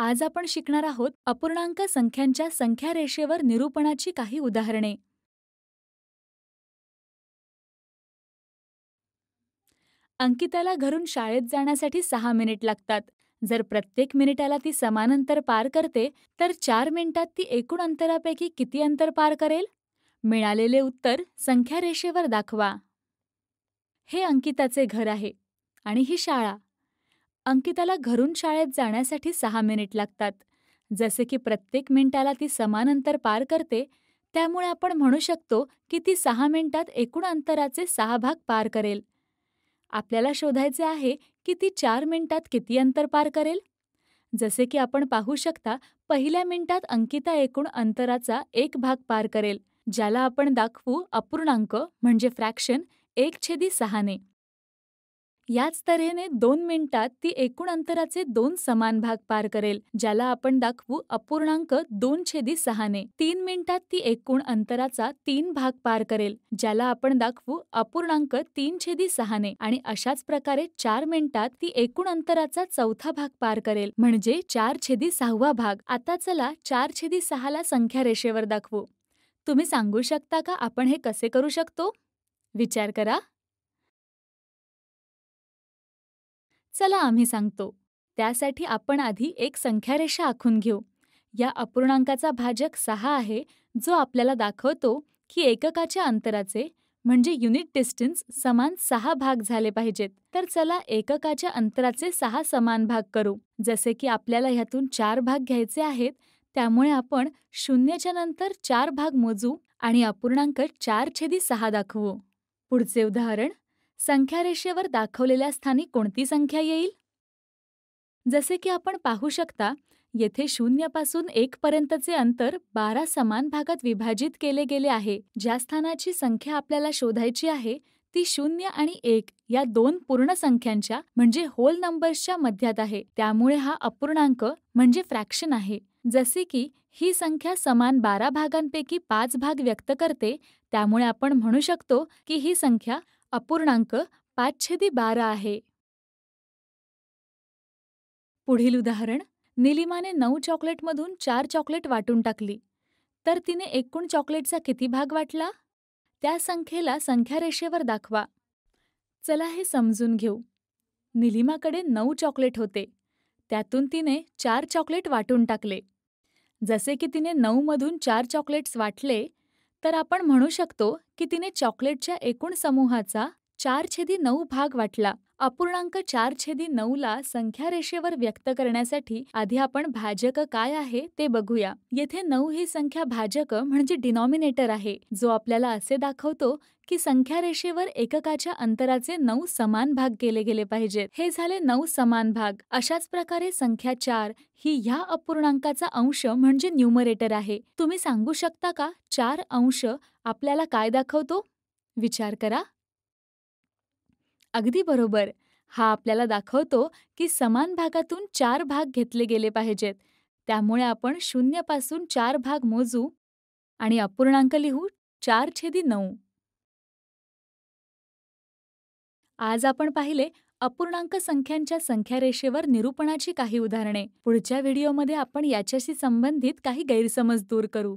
आज आपण शिकणार आहोत अपूर्णांक संख्यांच्या संख्या रेषेवर निरूपणाची काही उदाहरणे अंकिताला घरून शाळेत जाण्यासाठी सहा मिनिट लागतात जर प्रत्येक मिनिटाला ती समान अंतर पार करते तर चार मिनिटात ती एकूण अंतरापैकी किती अंतर पार करेल मिळालेले उत्तर संख्या रेषेवर दाखवा हे अंकिताचे घर आहे आणि ही शाळा अंकिताला घरून शाळेत जाण्यासाठी सहा मिनिट लागतात जसे की प्रत्येक मिनिटाला ती समान अंतर पार करते त्यामुळे आपण म्हणू शकतो की ती सहा मिनिटात एकूण अंतराचे सहा भाग पार करेल आपल्याला शोधायचे आहे की ती चार मिनिटात किती अंतर पार करेल जसे की आपण पाहू शकता पहिल्या मिनिटात अंकिता एकूण अंतराचा एक भाग पार करेल ज्याला आपण दाखवू अपूर्णांक म्हणजे फ्रॅक्शन एक छेदी सहाने याच तऱ्हेने दोन मिनिटात ती एकूण अंतराचे दोन समान भाग पार करेल ज्याला आपण दाखवू अपूर्णांक दोन छेदी सहाने तीन मिनिटात ती एकूण अंतराचा तीन भाग पार करेल ज्याला आपण दाखवू अपूर्णांक तीन छेदी सहाने आणि अशाच प्रकारे चार मिनिटात ती एकूण अंतराचा चौथा भाग पार करेल म्हणजे चार छेदी सहावा भाग आता चला चार छेदी सहाला संख्या रेषेवर दाखवू तुम्ही सांगू शकता का आपण हे कसे करू शकतो विचार करा चला आम्ही सांगतो त्यासाठी आपण आधी एक संख्यारेषा आखून घेऊ या अपूर्णांकाचा भाजक सहा आहे जो आपल्याला दाखवतो की एककाच्या अंतराचे म्हणजे युनिट डिस्टन्स समान सहा भाग झाले पाहिजेत तर चला एककाच्या अंतराचे सहा समान भाग करू जसे की आपल्याला ह्यातून चार भाग घ्यायचे आहेत त्यामुळे आपण शून्याच्या नंतर चार भाग मोजू आणि अपूर्णांक चार छेदी सहा दाखवू पुढचे उदाहरण संख्यारेषेवर दाखवलेल्या स्थानी कोणती संख्या येईल जसे की आपण पाहू शकता येथे शून्यपासून एकपर्यंतचे अंतर बारा समान भागात विभाजित केले गेले आहे ज्या स्थानाची संख्या आपल्याला शोधायची आहे ती शून्य आणि एक या दोन पूर्ण संख्यांच्या म्हणजे होल नंबर्सच्या मध्यात आहे त्यामुळे हा अपूर्णांक म्हणजे फ्रॅक्शन आहे जसे की ही संख्या समान बारा भागांपैकी पाच भाग व्यक्त करते त्यामुळे आपण म्हणू शकतो की ही संख्या अपूर्णांक पाच छेदी बारा आहे पुढील उदाहरण निलिमाने नऊ चॉकलेटमधून चार चॉकलेट वाटून टाकली तर तिने एकूण चॉकलेटचा किती भाग वाटला त्या संख्येला संख्यारेषेवर दाखवा चला हे समजून घेऊ निलिमाकडे नऊ चॉकलेट होते त्यातून तिने चार चॉकलेट वाटून टाकले जसे की तिने नऊमधून चार चॉकलेट्स वाटले तर आपण म्हणू शकतो की तिने चॉकलेटच्या एकूण समूहाचा चार छेदी नऊ भाग वाटला अपूर्णांक चार छेदी नऊला रेषेवर व्यक्त करण्यासाठी आधी आपण भाजक काय आहे ते बघूया येथे नऊ ही संख्या भाजक म्हणजे डिनॉमिनेटर आहे जो आपल्याला असे दाखवतो की संख्या रेषेवर एककाच्या अंतराचे नऊ समान भाग केले गेले पाहिजेत हे झाले नऊ समान भाग अशाच प्रकारे संख्या चार ही ह्या अपूर्णांकाचा अंश म्हणजे न्यूमरेटर आहे तुम्ही सांगू शकता का चार अंश आपल्याला काय दाखवतो विचार करा अगदी बरोबर. हा आपल्याला दाखवतो की समान भागातून चार भाग घेतले गेले पाहिजेत. त्यामुळे आपण शून्यपासून चार भाग मोजू आणि अपूर्णांक लिहू चार छेदी नऊ. आज आपण पाहिले अपूर्णांक संख्यांच्या संख्यारेषेवर निरूपणाची काही उदाहरणे. पुढच्या व्हिडिओमध्ये आपण याच्याशी संबंधित काही गैरसमज दूर करू.